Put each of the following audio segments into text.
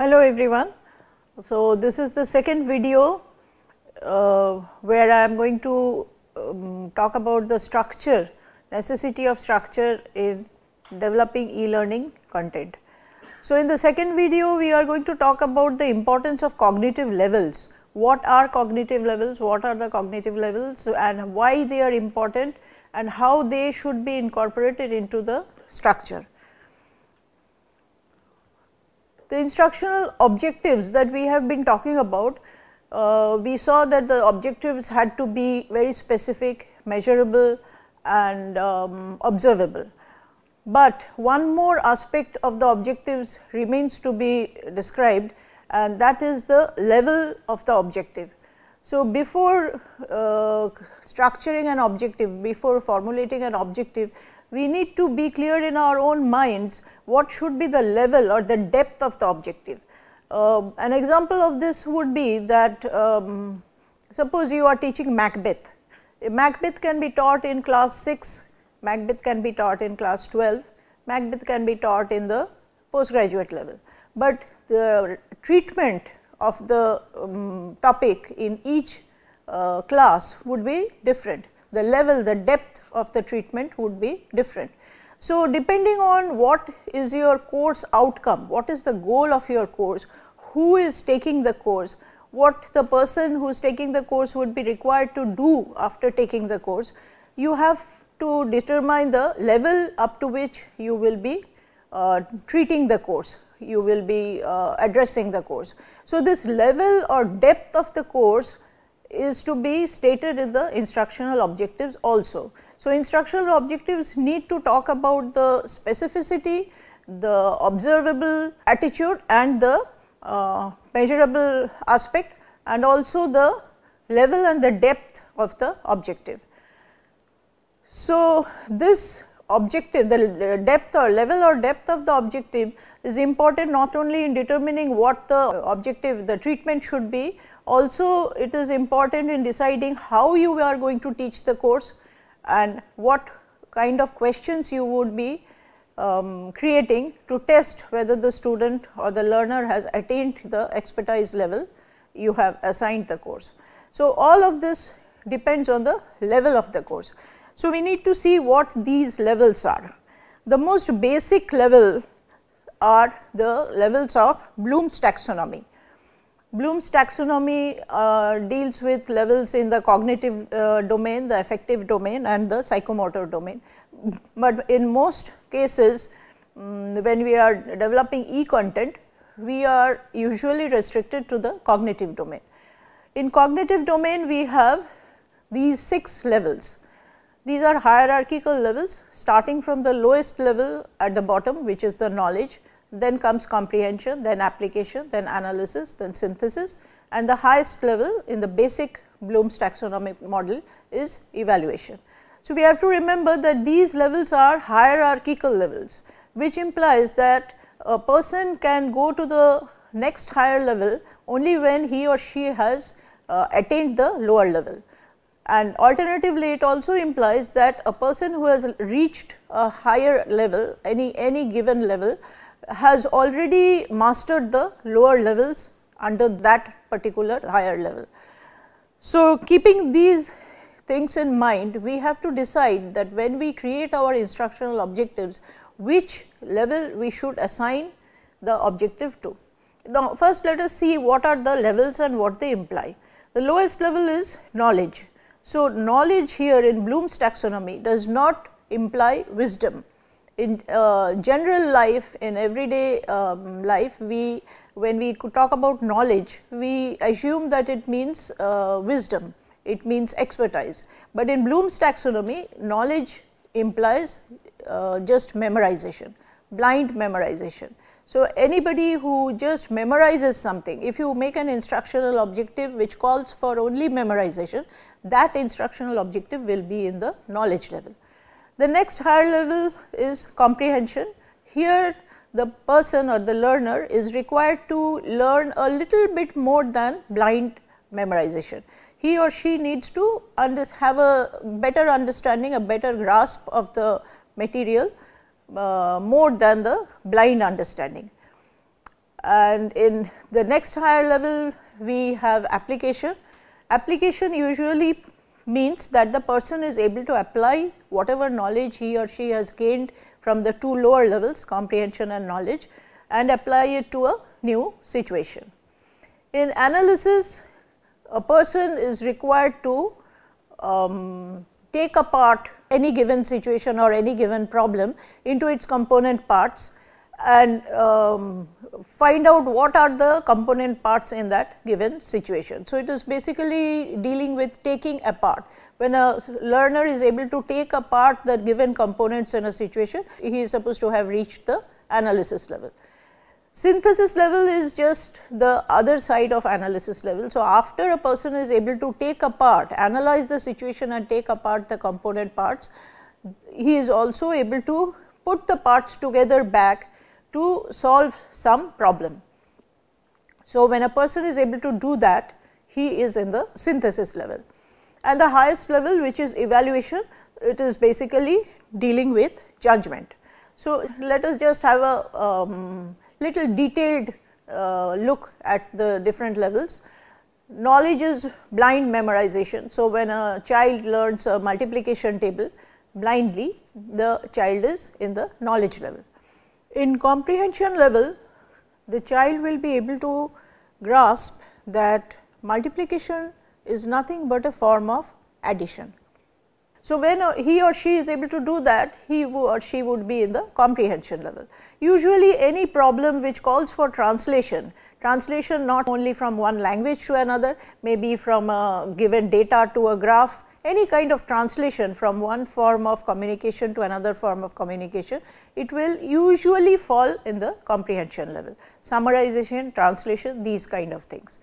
Hello everyone. So, this is the second video uh, where I am going to um, talk about the structure, necessity of structure in developing e-learning content. So, in the second video we are going to talk about the importance of cognitive levels. What are cognitive levels, what are the cognitive levels and why they are important and how they should be incorporated into the structure the instructional objectives that we have been talking about, uh, we saw that the objectives had to be very specific, measurable and um, observable. But one more aspect of the objectives remains to be described and that is the level of the objective. So, before uh, structuring an objective, before formulating an objective, we need to be clear in our own minds what should be the level or the depth of the objective. Uh, an example of this would be that um, suppose you are teaching Macbeth. Macbeth can be taught in class 6, Macbeth can be taught in class 12, Macbeth can be taught in the postgraduate level. But the treatment of the um, topic in each uh, class would be different the level, the depth of the treatment would be different. So, depending on what is your course outcome, what is the goal of your course, who is taking the course, what the person who is taking the course would be required to do after taking the course, you have to determine the level up to which you will be uh, treating the course, you will be uh, addressing the course. So, this level or depth of the course is to be stated in the instructional objectives also. So, instructional objectives need to talk about the specificity, the observable attitude and the uh, measurable aspect and also the level and the depth of the objective. So, this objective, the depth or level or depth of the objective is important not only in determining what the objective, the treatment should be, also, it is important in deciding how you are going to teach the course and what kind of questions you would be um, creating to test whether the student or the learner has attained the expertise level you have assigned the course. So, all of this depends on the level of the course. So, we need to see what these levels are. The most basic level are the levels of Bloom's taxonomy. Bloom's taxonomy uh, deals with levels in the cognitive uh, domain, the affective domain and the psychomotor domain. But in most cases, um, when we are developing e-content, we are usually restricted to the cognitive domain. In cognitive domain, we have these 6 levels. These are hierarchical levels starting from the lowest level at the bottom which is the knowledge then comes comprehension, then application, then analysis, then synthesis and the highest level in the basic Bloom's taxonomic model is evaluation. So, we have to remember that these levels are hierarchical levels which implies that a person can go to the next higher level only when he or she has uh, attained the lower level. And alternatively, it also implies that a person who has reached a higher level, any, any given level has already mastered the lower levels under that particular higher level. So, keeping these things in mind, we have to decide that when we create our instructional objectives, which level we should assign the objective to. Now, first let us see what are the levels and what they imply. The lowest level is knowledge. So, knowledge here in Bloom's taxonomy does not imply wisdom in uh, general life in everyday um, life we when we talk about knowledge we assume that it means uh, wisdom it means expertise but in bloom's taxonomy knowledge implies uh, just memorization blind memorization so anybody who just memorizes something if you make an instructional objective which calls for only memorization that instructional objective will be in the knowledge level the next higher level is comprehension. Here the person or the learner is required to learn a little bit more than blind memorization. He or she needs to have a better understanding, a better grasp of the material uh, more than the blind understanding. And in the next higher level, we have application. Application usually means that the person is able to apply whatever knowledge he or she has gained from the two lower levels comprehension and knowledge and apply it to a new situation. In analysis, a person is required to um, take apart any given situation or any given problem into its component parts and um, find out what are the component parts in that given situation. So, it is basically dealing with taking apart. When a learner is able to take apart the given components in a situation, he is supposed to have reached the analysis level. Synthesis level is just the other side of analysis level. So, after a person is able to take apart, analyze the situation and take apart the component parts, he is also able to put the parts together back to solve some problem. So, when a person is able to do that, he is in the synthesis level. And the highest level which is evaluation, it is basically dealing with judgment. So, let us just have a um, little detailed uh, look at the different levels. Knowledge is blind memorization. So, when a child learns a multiplication table blindly, the child is in the knowledge level. In comprehension level, the child will be able to grasp that multiplication is nothing but a form of addition. So, when he or she is able to do that, he or she would be in the comprehension level. Usually any problem which calls for translation, translation not only from one language to another, maybe from a given data to a graph, any kind of translation from one form of communication to another form of communication, it will usually fall in the comprehension level, summarization, translation, these kind of things.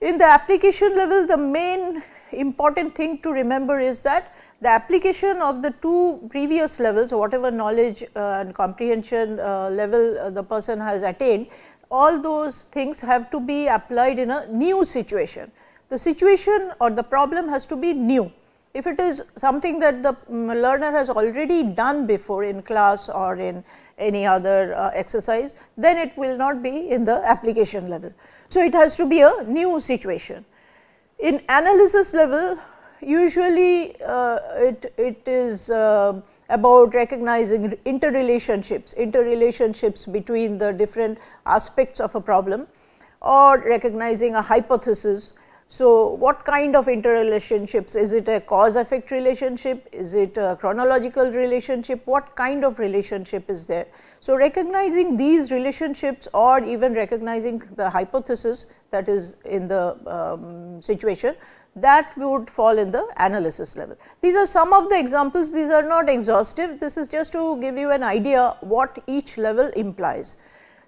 In the application level, the main important thing to remember is that the application of the two previous levels, whatever knowledge uh, and comprehension uh, level uh, the person has attained, all those things have to be applied in a new situation the situation or the problem has to be new. If it is something that the mm, learner has already done before in class or in any other uh, exercise, then it will not be in the application level. So, it has to be a new situation. In analysis level, usually uh, it, it is uh, about recognizing interrelationships, interrelationships between the different aspects of a problem or recognizing a hypothesis so, what kind of interrelationships? Is it a cause effect relationship? Is it a chronological relationship? What kind of relationship is there? So, recognizing these relationships or even recognizing the hypothesis that is in the um, situation that would fall in the analysis level. These are some of the examples, these are not exhaustive, this is just to give you an idea what each level implies.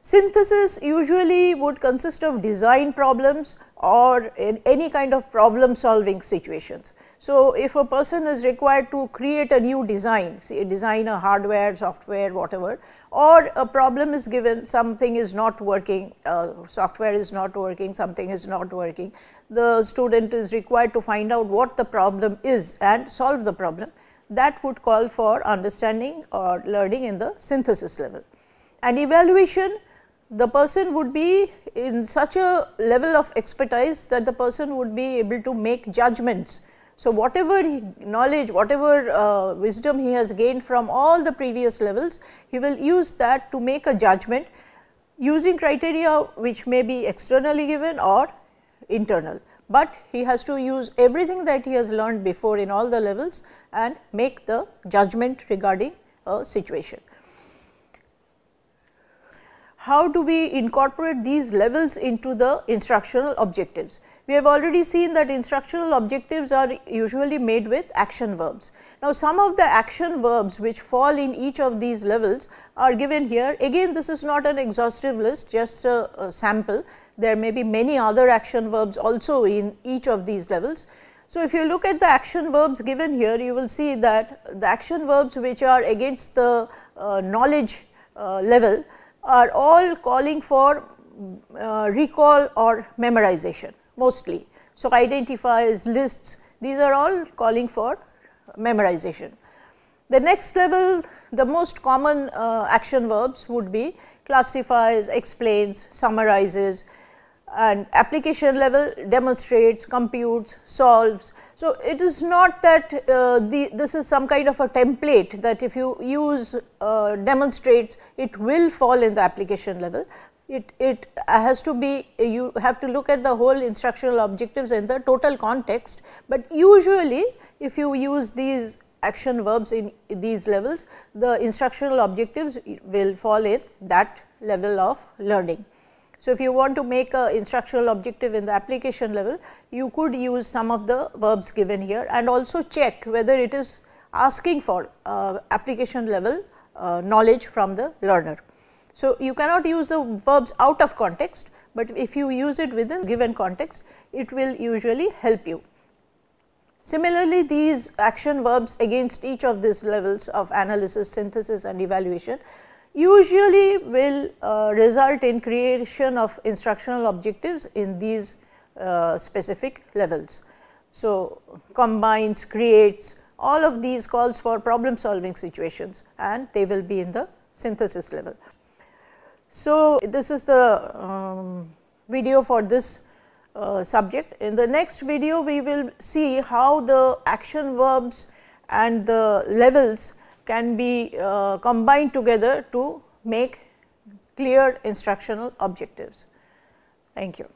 Synthesis usually would consist of design problems or any kind of problem solving situations. So, if a person is required to create a new design, say design a hardware, software, whatever or a problem is given something is not working, uh, software is not working, something is not working. The student is required to find out what the problem is and solve the problem that would call for understanding or learning in the synthesis level. And evaluation the person would be in such a level of expertise that the person would be able to make judgments. So, whatever knowledge, whatever uh, wisdom he has gained from all the previous levels, he will use that to make a judgment using criteria which may be externally given or internal. But he has to use everything that he has learned before in all the levels and make the judgment regarding a situation how do we incorporate these levels into the instructional objectives? We have already seen that instructional objectives are usually made with action verbs. Now, some of the action verbs which fall in each of these levels are given here. Again, this is not an exhaustive list, just a, a sample. There may be many other action verbs also in each of these levels. So, if you look at the action verbs given here, you will see that the action verbs which are against the uh, knowledge uh, level are all calling for uh, recall or memorization mostly. So, identifiers, lists these are all calling for memorization. The next level the most common uh, action verbs would be classifies, explains, summarizes, and application level demonstrates, computes, solves. So, it is not that uh, the, this is some kind of a template that if you use uh, demonstrates, it will fall in the application level. It, it has to be you have to look at the whole instructional objectives in the total context, but usually if you use these action verbs in these levels, the instructional objectives will fall in that level of learning. So, if you want to make a instructional objective in the application level, you could use some of the verbs given here and also check whether it is asking for uh, application level uh, knowledge from the learner. So, you cannot use the verbs out of context, but if you use it within given context, it will usually help you. Similarly, these action verbs against each of these levels of analysis, synthesis and evaluation usually will uh, result in creation of instructional objectives in these uh, specific levels. So, combines, creates all of these calls for problem solving situations and they will be in the synthesis level. So, this is the um, video for this uh, subject. In the next video, we will see how the action verbs and the levels can be uh, combined together to make clear instructional objectives. Thank you.